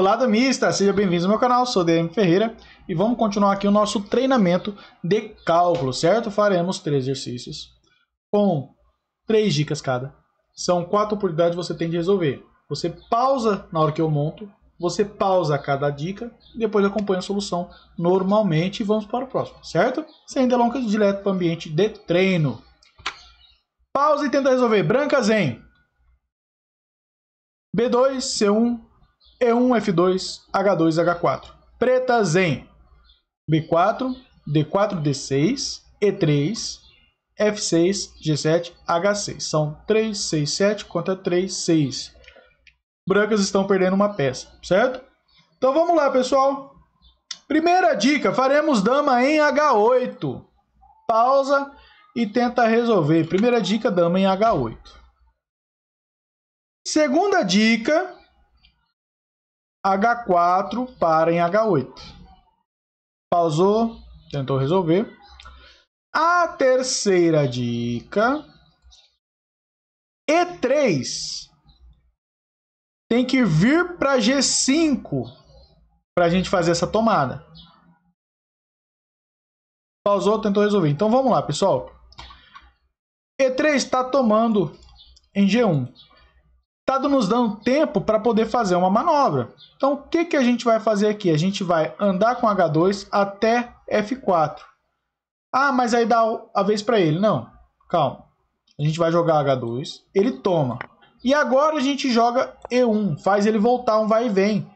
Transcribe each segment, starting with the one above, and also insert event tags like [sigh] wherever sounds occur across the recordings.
Olá, damista! Seja bem-vindo ao meu canal, sou o DM Ferreira e vamos continuar aqui o nosso treinamento de cálculo, certo? Faremos três exercícios com três dicas cada. São quatro oportunidades que você tem de resolver. Você pausa na hora que eu monto, você pausa cada dica, e depois acompanha a solução normalmente e vamos para o próximo, certo? Sem delongas, direto para o ambiente de treino. Pausa e tenta resolver. Brancas em B2, C1, e1, F2, H2, H4. Pretas em B4, D4, D6, E3, F6, G7, H6. São 3, 6, 7 contra 3, 6. Brancas estão perdendo uma peça, certo? Então vamos lá, pessoal. Primeira dica, faremos dama em H8. Pausa e tenta resolver. Primeira dica, dama em H8. Segunda dica, H4 para em H8. Pausou, tentou resolver. A terceira dica. E3 tem que vir para G5 para a gente fazer essa tomada. Pausou, tentou resolver. Então vamos lá, pessoal. E3 está tomando em G1 está nos dando tempo para poder fazer uma manobra. Então, o que, que a gente vai fazer aqui? A gente vai andar com H2 até F4. Ah, mas aí dá a vez para ele. Não, calma. A gente vai jogar H2, ele toma. E agora a gente joga E1, faz ele voltar um vai e vem.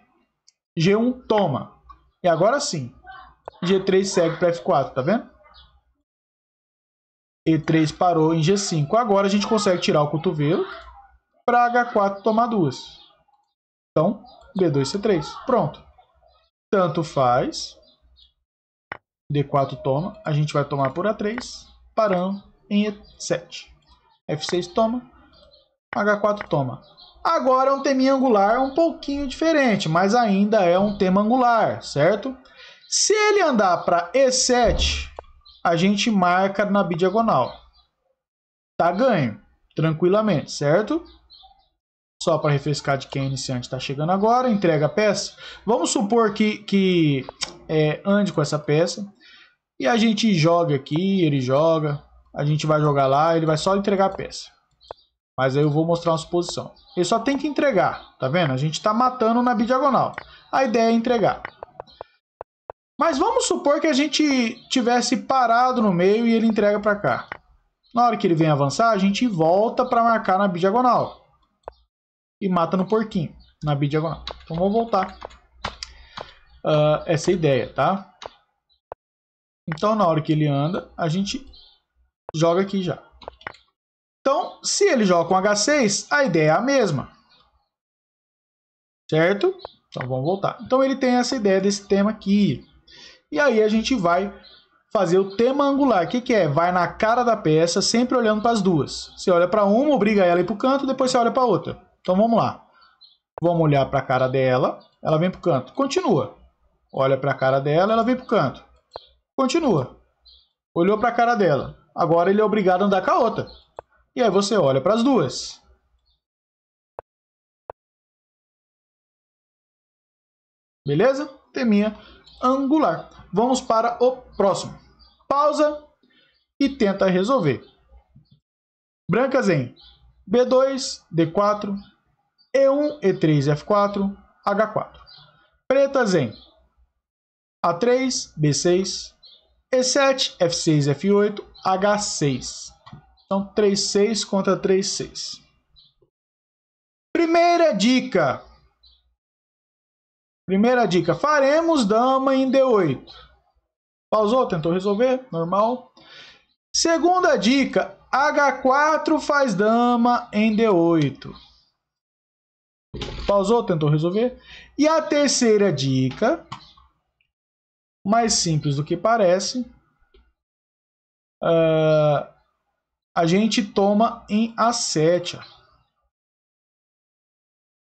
G1 toma. E agora sim. G3 segue para F4, tá vendo? E3 parou em G5. Agora a gente consegue tirar o cotovelo para H4 tomar duas. Então, B2C3. Pronto. Tanto faz. D4 toma. A gente vai tomar por A3. Parando em E7. F6 toma. H4 toma. Agora é um teminha angular um pouquinho diferente, mas ainda é um tema angular, certo? Se ele andar para E7, a gente marca na bidiagonal. Tá ganho, tranquilamente, certo? só para refrescar de quem é iniciante está chegando agora, entrega a peça. Vamos supor que, que é, ande com essa peça e a gente joga aqui, ele joga, a gente vai jogar lá, ele vai só entregar a peça. Mas aí eu vou mostrar uma suposição. Ele só tem que entregar, tá vendo? A gente está matando na bidiagonal. A ideia é entregar. Mas vamos supor que a gente tivesse parado no meio e ele entrega para cá. Na hora que ele vem avançar, a gente volta para marcar na bidiagonal e mata no porquinho, na bidiagonal. Então vamos voltar uh, essa ideia, tá? Então na hora que ele anda, a gente joga aqui já. Então, se ele joga com H6, a ideia é a mesma. Certo? Então vamos voltar. Então ele tem essa ideia desse tema aqui. E aí a gente vai fazer o tema angular. O que, que, é? Vai na cara da peça, sempre olhando para as duas. Você olha para uma, obriga ela a ir para o canto, depois você olha para a outra. Então vamos lá. Vamos olhar para a cara dela, ela vem para o canto. Continua. Olha para a cara dela, ela vem para o canto. Continua. Olhou para a cara dela. Agora ele é obrigado a andar com a outra. E aí você olha para as duas. Beleza? Teminha angular. Vamos para o próximo. Pausa e tenta resolver. Brancas em B2, D4, e1, E3, F4, H4. Pretas em A3, B6, E7, F6, F8, H6. Então, 3, 6 contra 3, 6. Primeira dica. Primeira dica. Faremos dama em D8. Pausou, tentou resolver, normal. Segunda dica. H4 faz dama em D8. Pausou, tentou resolver. E a terceira dica, mais simples do que parece, uh, a gente toma em a7.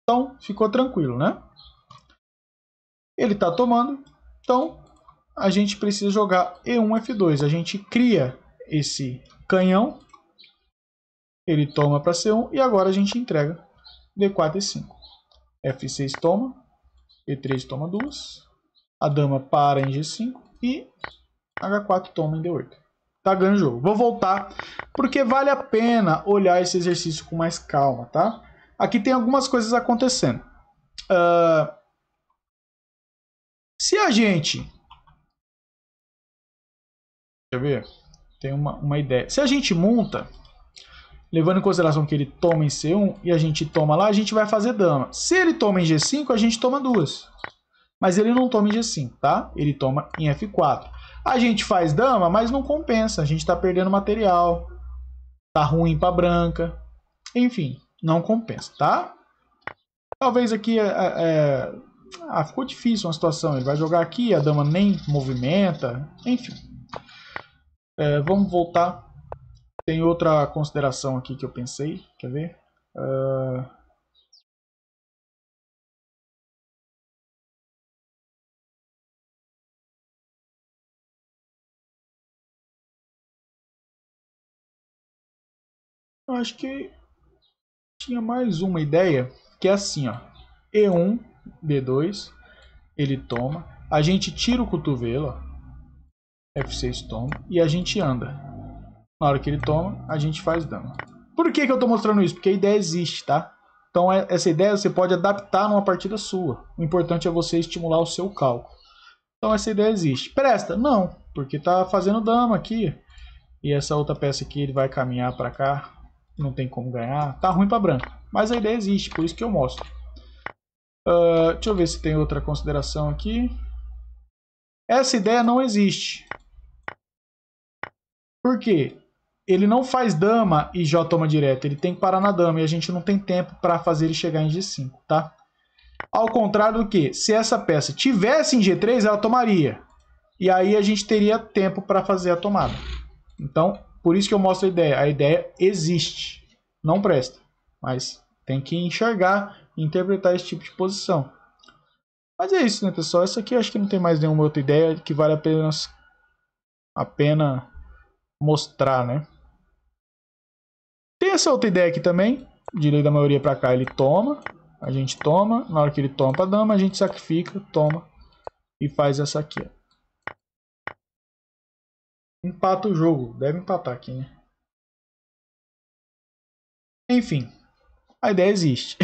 Então, ficou tranquilo, né? Ele está tomando, então a gente precisa jogar E1, F2. A gente cria esse canhão, ele toma para C1 e agora a gente entrega D4 e 5. F6 toma, E3 toma duas, a dama para em G5 e H4 toma em D8. Tá ganhando o jogo. Vou voltar, porque vale a pena olhar esse exercício com mais calma, tá? Aqui tem algumas coisas acontecendo. Uh, se a gente... Deixa eu ver. Tem uma, uma ideia. Se a gente monta... Levando em consideração que ele toma em C1 e a gente toma lá, a gente vai fazer dama. Se ele toma em G5, a gente toma duas. Mas ele não toma em G5, tá? Ele toma em F4. A gente faz dama, mas não compensa. A gente está perdendo material. Tá ruim para branca. Enfim, não compensa, tá? Talvez aqui... É, é, é... Ah, ficou difícil uma situação. Ele vai jogar aqui, a dama nem movimenta. Enfim. É, vamos voltar tem outra consideração aqui que eu pensei, quer ver? Uh... Eu acho que tinha mais uma ideia que é assim, ó. E1, B2, ele toma. A gente tira o cotovelo, ó, F6 toma, e a gente anda. Na hora que ele toma, a gente faz dano. Por que, que eu estou mostrando isso? Porque a ideia existe, tá? Então é, essa ideia você pode adaptar numa partida sua. O importante é você estimular o seu cálculo. Então essa ideia existe. Presta? Não, porque tá fazendo dama aqui. E essa outra peça aqui ele vai caminhar para cá. Não tem como ganhar. Tá ruim para branco. Mas a ideia existe, por isso que eu mostro. Uh, deixa eu ver se tem outra consideração aqui. Essa ideia não existe. Por quê? ele não faz dama e já toma direto, ele tem que parar na dama e a gente não tem tempo para fazer ele chegar em G5, tá? Ao contrário do que, se essa peça tivesse em G3, ela tomaria. E aí a gente teria tempo para fazer a tomada. Então, por isso que eu mostro a ideia. A ideia existe, não presta, mas tem que enxergar e interpretar esse tipo de posição. Mas é isso, né, pessoal? Essa aqui eu acho que não tem mais nenhuma outra ideia que vale apenas a pena mostrar, né? Tem essa outra ideia aqui também. Direito da maioria para cá, ele toma. A gente toma. Na hora que ele toma para dama, a gente sacrifica, toma. E faz essa aqui. Ó. Empata o jogo. Deve empatar aqui, né? Enfim. A ideia existe.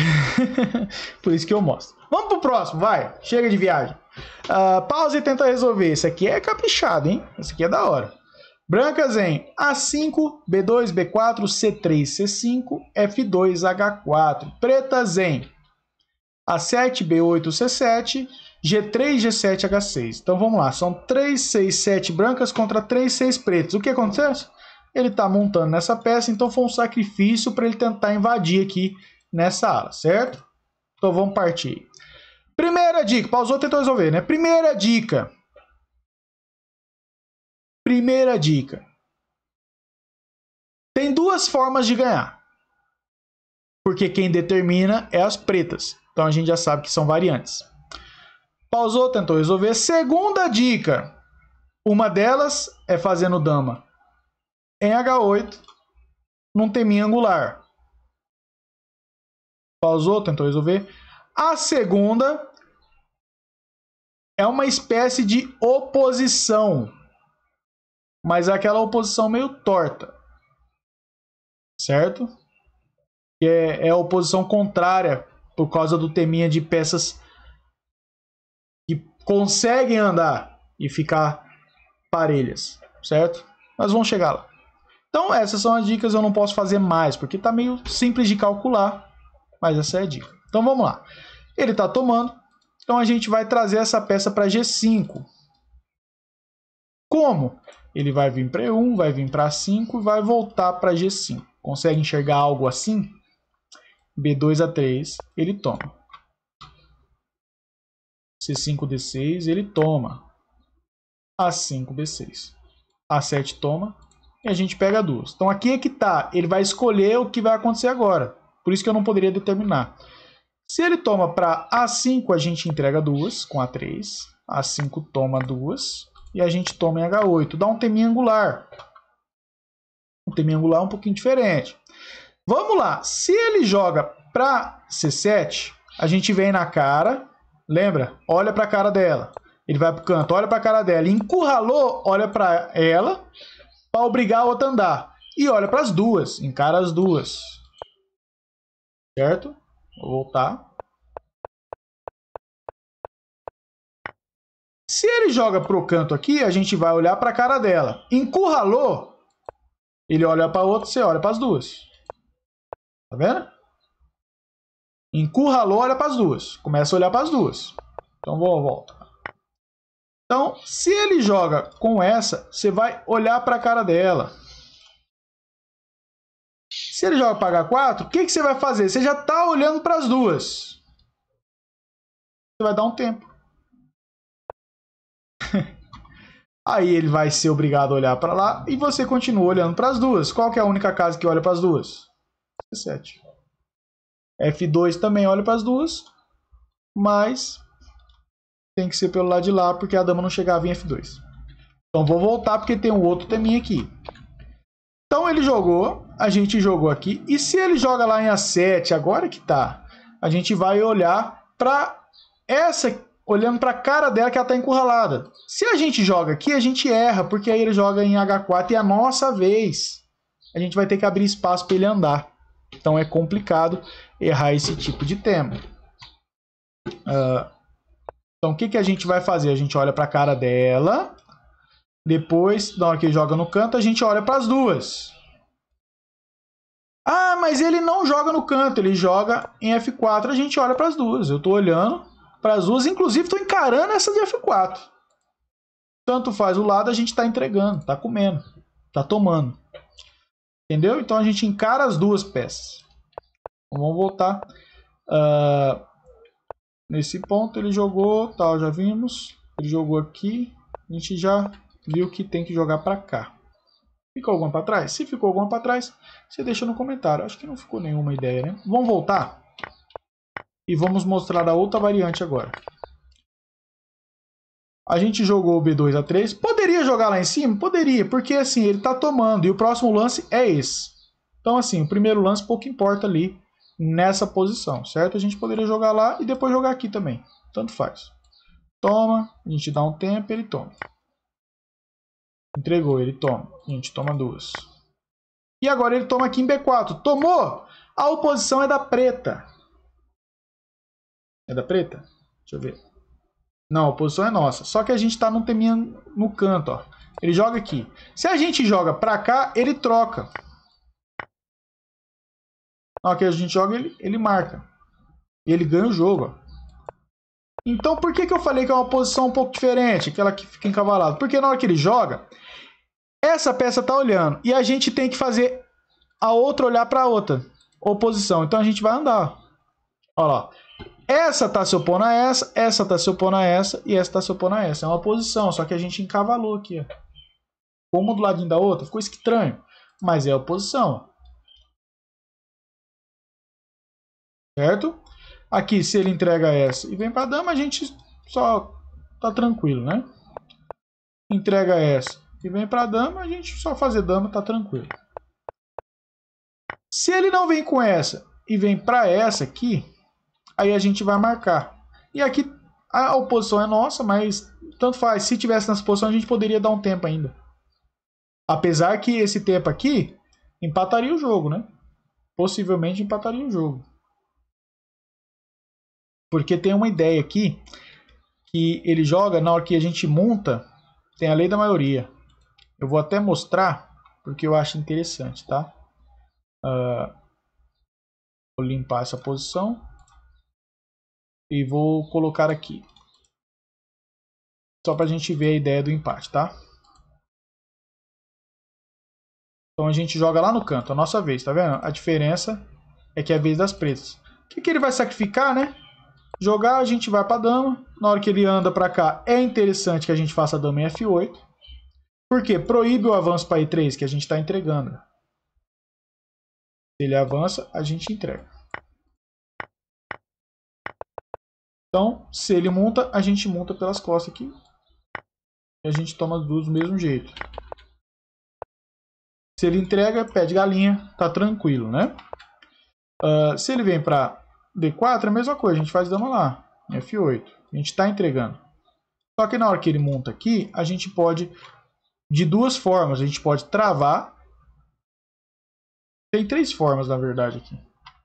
[laughs] Por isso que eu mostro. Vamos pro próximo, vai. Chega de viagem. Uh, pausa e tenta resolver. Esse aqui é caprichado, hein? Esse aqui é da hora. Brancas em A5, B2, B4, C3, C5, F2, H4. Pretas em A7, B8, C7, G3, G7, H6. Então vamos lá, são 3, 6, 7 brancas contra 3, 6 pretos. O que acontece? Ele está montando nessa peça, então foi um sacrifício para ele tentar invadir aqui nessa ala, certo? Então vamos partir. Primeira dica, pausou, tentou resolver, né? Primeira dica, Primeira dica: tem duas formas de ganhar. Porque quem determina é as pretas. Então a gente já sabe que são variantes. Pausou, tentou resolver. Segunda dica: uma delas é fazendo dama em H8 num teminha angular. Pausou, tentou resolver. A segunda é uma espécie de oposição mas é aquela oposição meio torta, certo? Que é, é a oposição contrária por causa do teminha de peças que conseguem andar e ficar parelhas, certo? Mas vamos chegar lá. Então essas são as dicas, eu não posso fazer mais, porque está meio simples de calcular, mas essa é a dica. Então vamos lá. Ele está tomando, então a gente vai trazer essa peça para G5. Como? ele vai vir para E1, vai vir para A5 e vai voltar para G5. Consegue enxergar algo assim? B2 a 3, ele toma. C5 D6, ele toma. A5 B6. A7 toma e a gente pega duas. Então aqui é que está. ele vai escolher o que vai acontecer agora. Por isso que eu não poderia determinar. Se ele toma para A5, a gente entrega duas com A3. A5 toma duas e a gente toma em H8. Dá um teminha angular. Um teminha angular é um pouquinho diferente. Vamos lá. Se ele joga para C7, a gente vem na cara, lembra? Olha para a cara dela. Ele vai para o canto, olha para a cara dela. Encurralou, olha para ela, para obrigar a outra a andar. E olha para as duas, encara as duas. Certo? Vou voltar. Se ele joga pro canto aqui, a gente vai olhar para a cara dela. Encurralou, ele olha para outra, você olha para as duas. Tá vendo? Encurralou, olha para as duas. Começa a olhar para as duas. Então, vou volta. Então, se ele joga com essa, você vai olhar para a cara dela. Se ele joga para H4, o que, que você vai fazer? Você já está olhando para as duas. Você vai dar um tempo. Aí ele vai ser obrigado a olhar para lá e você continua olhando para as duas. Qual é a única casa que olha para as duas? C7. F2 também olha para as duas, mas tem que ser pelo lado de lá, porque a dama não chegava em F2. Então vou voltar, porque tem um outro teminha aqui. Então ele jogou, a gente jogou aqui. E se ele joga lá em A7, agora que tá, a gente vai olhar para essa olhando para a cara dela que ela está encurralada. Se a gente joga aqui, a gente erra, porque aí ele joga em H4 e é a nossa vez. A gente vai ter que abrir espaço para ele andar. Então é complicado errar esse tipo de tema. Uh, então o que, que a gente vai fazer? A gente olha para a cara dela. Depois, na hora que ele joga no canto, a gente olha para as duas. Ah, mas ele não joga no canto, ele joga em F4, a gente olha para as duas. Eu estou olhando, para as duas. Inclusive, estou encarando essa de F4. Tanto faz o lado, a gente está entregando, está comendo, está tomando. Entendeu? Então a gente encara as duas peças. Então, vamos voltar. Uh, nesse ponto ele jogou, tal, tá, já vimos. Ele jogou aqui. A gente já viu que tem que jogar para cá. Ficou alguma para trás? Se ficou alguma para trás, você deixa no comentário. Acho que não ficou nenhuma ideia, né? Vamos voltar? E vamos mostrar a outra variante agora. A gente jogou o B2 a 3. Poderia jogar lá em cima? Poderia, porque assim, ele está tomando. E o próximo lance é esse. Então assim, o primeiro lance pouco importa ali nessa posição, certo? A gente poderia jogar lá e depois jogar aqui também. Tanto faz. Toma, a gente dá um tempo, ele toma. Entregou, ele toma. A gente toma duas. E agora ele toma aqui em B4. Tomou! A oposição é da preta. É da preta? Deixa eu ver. Não, a posição é nossa. Só que a gente está num teminha no canto, ó. Ele joga aqui. Se a gente joga para cá, ele troca. Aqui a gente joga, ele, ele marca. E ele ganha o jogo, ó. Então, por que, que eu falei que é uma posição um pouco diferente, aquela que fica encavalada? Porque na hora que ele joga, essa peça está olhando. E a gente tem que fazer a outra olhar para a outra oposição. Então, a gente vai andar. Olha lá. Essa está se opondo a essa, essa está se opondo a essa e essa está se opondo a essa. É uma posição, só que a gente encavalou aqui. Ó. Uma do ladinho da outra, ficou estranho. Mas é a oposição. Certo? Aqui, se ele entrega essa e vem para dama, a gente só tá tranquilo, né? Entrega essa e vem para dama, a gente só fazer dama tá tranquilo. Se ele não vem com essa e vem para essa aqui, aí a gente vai marcar. E aqui a oposição é nossa, mas tanto faz. Se tivesse nessa posição, a gente poderia dar um tempo ainda. Apesar que esse tempo aqui empataria o jogo, né? Possivelmente empataria o jogo. Porque tem uma ideia aqui que ele joga na hora que a gente monta, tem a lei da maioria. Eu vou até mostrar porque eu acho interessante, tá? Uh, vou limpar essa posição e vou colocar aqui. Só para a gente ver a ideia do empate, tá? Então a gente joga lá no canto, a nossa vez, tá vendo? A diferença é que é a vez das pretas. O que, que ele vai sacrificar, né? Jogar, a gente vai para dama. Na hora que ele anda para cá, é interessante que a gente faça a dama em F8. porque Proíbe o avanço para E3, que a gente está entregando. Se ele avança, a gente entrega. Então, se ele monta, a gente monta pelas costas aqui. E a gente toma duas do mesmo jeito. Se ele entrega, pede galinha, tá tranquilo, né? Uh, se ele vem para D4, é a mesma coisa, a gente faz dama lá, F8. A gente está entregando. Só que na hora que ele monta aqui, a gente pode, de duas formas, a gente pode travar. Tem três formas, na verdade, aqui.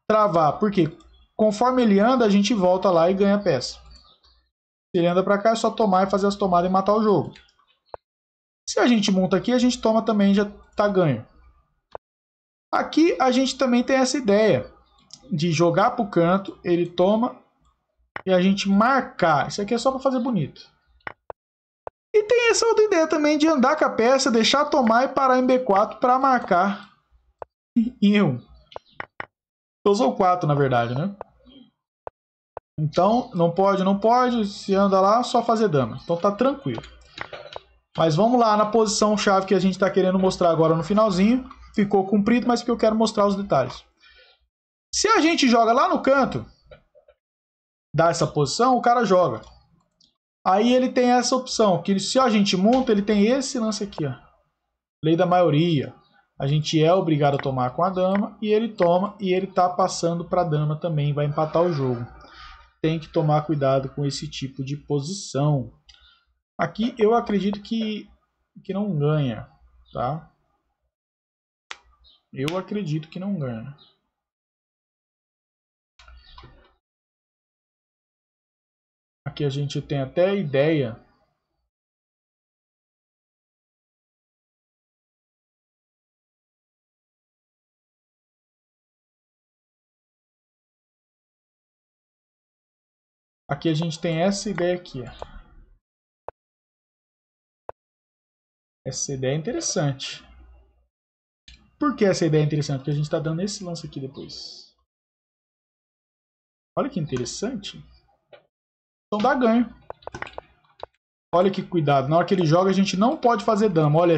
Travar, porque Conforme ele anda, a gente volta lá e ganha peça. Se ele anda para cá, é só tomar e fazer as tomadas e matar o jogo. Se a gente monta aqui, a gente toma também, já tá ganho. Aqui a gente também tem essa ideia de jogar para o canto, ele toma e a gente marcar. Isso aqui é só para fazer bonito. E tem essa outra ideia também de andar com a peça, deixar tomar e parar em B4 para marcar em E1. Usou 4, na verdade, né? Então, não pode, não pode. Se anda lá, só fazer dama. Então tá tranquilo. Mas vamos lá na posição chave que a gente está querendo mostrar agora no finalzinho. Ficou cumprido, mas que eu quero mostrar os detalhes. Se a gente joga lá no canto, dá essa posição, o cara joga. Aí ele tem essa opção, que se a gente monta, ele tem esse lance aqui, ó. Lei da maioria a gente é obrigado a tomar com a dama e ele toma e ele está passando para a dama também, vai empatar o jogo. Tem que tomar cuidado com esse tipo de posição. Aqui eu acredito que, que não ganha, tá? Eu acredito que não ganha. Aqui a gente tem até a ideia Aqui a gente tem essa ideia aqui. Essa ideia é interessante. Por que essa ideia é interessante? Porque a gente está dando esse lance aqui depois. Olha que interessante. Então dá ganho. Olha que cuidado. Na hora que ele joga, a gente não pode fazer dama. Olha,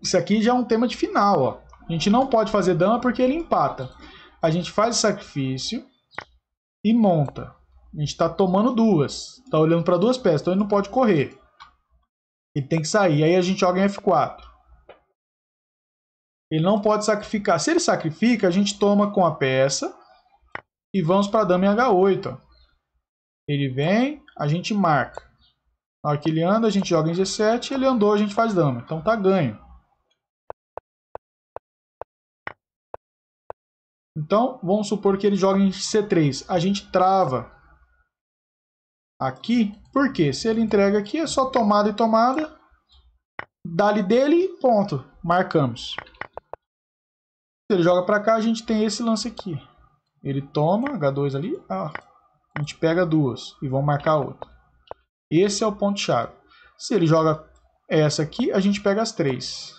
isso aqui já é um tema de final. Ó. A gente não pode fazer dama porque ele empata. A gente faz o sacrifício e monta. A gente está tomando duas. está olhando para duas peças, então ele não pode correr. Ele tem que sair. Aí a gente joga em F4. Ele não pode sacrificar. Se ele sacrifica, a gente toma com a peça. E vamos para a dama em H8. Ó. Ele vem, a gente marca. Na hora que ele anda, a gente joga em G7. Ele andou, a gente faz dama. Então tá ganho. Então, vamos supor que ele joga em C3. A gente trava aqui, porque se ele entrega aqui, é só tomada e tomada, dali dele, ponto, marcamos. Se ele joga para cá, a gente tem esse lance aqui. Ele toma, H2 ali, ah, a gente pega duas e vão marcar outra. Esse é o ponto-chave. Se ele joga essa aqui, a gente pega as três.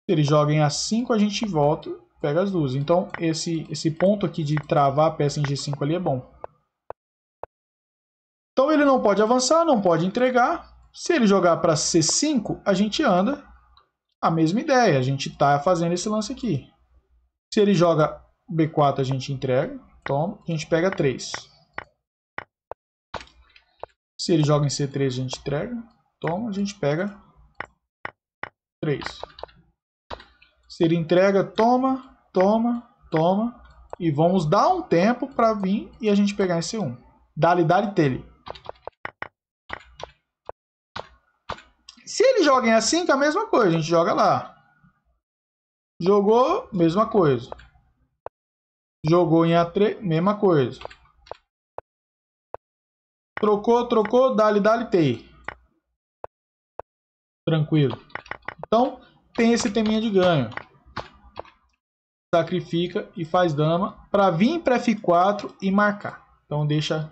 Se ele joga em A5, a gente volta pega as duas. Então, esse, esse ponto aqui de travar a peça em G5 ali é bom. Então, ele não pode avançar, não pode entregar. Se ele jogar para C5, a gente anda a mesma ideia. A gente está fazendo esse lance aqui. Se ele joga B4, a gente entrega. Toma. Então, a gente pega 3. Se ele joga em C3, a gente entrega. Toma. Então, a gente pega 3. Se ele entrega, toma toma, toma. E vamos dar um tempo para vir e a gente pegar esse 1. Dali, dali, tele. Se ele joga em A5, a mesma coisa. A gente joga lá. Jogou, mesma coisa. Jogou em A3, mesma coisa. Trocou, trocou, dali, dali, tei. Tranquilo. Então, tem esse teminha de ganho sacrifica e faz dama para vir para F4 e marcar. Então deixa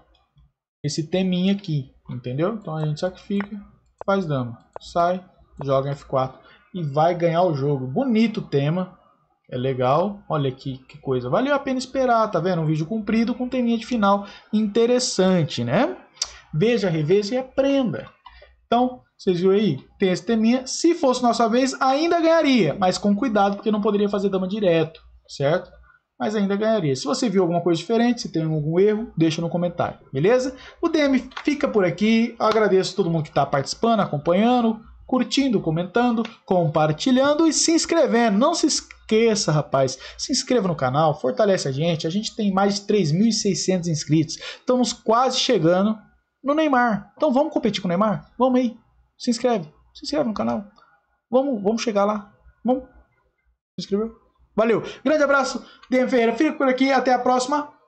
esse teminha aqui, entendeu? Então a gente sacrifica, faz dama, sai, joga em F4 e vai ganhar o jogo. Bonito o tema, é legal, olha aqui que coisa. Valeu a pena esperar, tá vendo? Um vídeo comprido com teminha de final interessante, né? Veja, reveja e aprenda. Então, vocês viram aí? Tem esse teminha. Se fosse nossa vez, ainda ganharia, mas com cuidado, porque não poderia fazer dama direto certo? Mas ainda ganharia. Se você viu alguma coisa diferente, se tem algum erro, deixa no comentário, beleza? O DM fica por aqui. Eu agradeço todo mundo que está participando, acompanhando, curtindo, comentando, compartilhando e se inscrevendo. Não se esqueça, rapaz, se inscreva no canal, fortalece a gente. A gente tem mais de 3.600 inscritos. Estamos quase chegando no Neymar. Então vamos competir com o Neymar? Vamos aí. Se inscreve. Se inscreve no canal. Vamos, vamos chegar lá. Vamos. Se inscreveu? Valeu, grande abraço, DM Ferreira, fico por aqui, até a próxima.